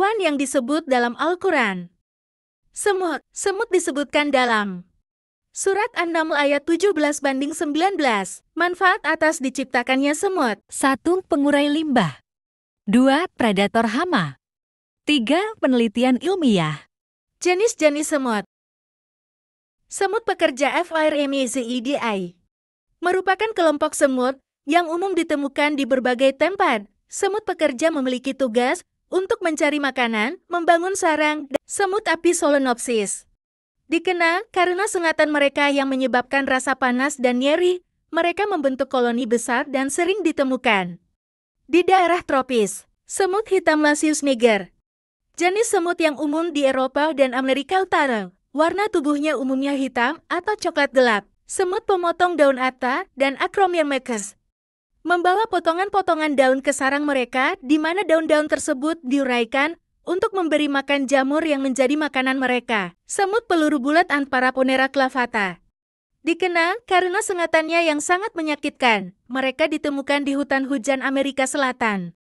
hewan yang disebut dalam Al-Quran. Semut, semut disebutkan dalam Surat An-Naml ayat 17 banding 19. Manfaat atas diciptakannya semut. 1. Pengurai limbah. 2. Predator hama. 3. Penelitian ilmiah. Jenis-jenis semut. Semut pekerja FIRMEZIDI merupakan kelompok semut yang umum ditemukan di berbagai tempat. Semut pekerja memiliki tugas untuk mencari makanan, membangun sarang, dan semut api solenopsis. Dikenal karena sengatan mereka yang menyebabkan rasa panas dan nyeri, mereka membentuk koloni besar dan sering ditemukan. Di daerah tropis, semut hitam Lasius niger. Jenis semut yang umum di Eropa dan Amerika Utara. Warna tubuhnya umumnya hitam atau coklat gelap. Semut pemotong daun ata dan mekes Membawa potongan-potongan daun ke sarang mereka, di mana daun-daun tersebut diuraikan untuk memberi makan jamur yang menjadi makanan mereka, semut peluru bulat Antara Ponera clavata. Dikenal karena sengatannya yang sangat menyakitkan, mereka ditemukan di hutan hujan Amerika Selatan.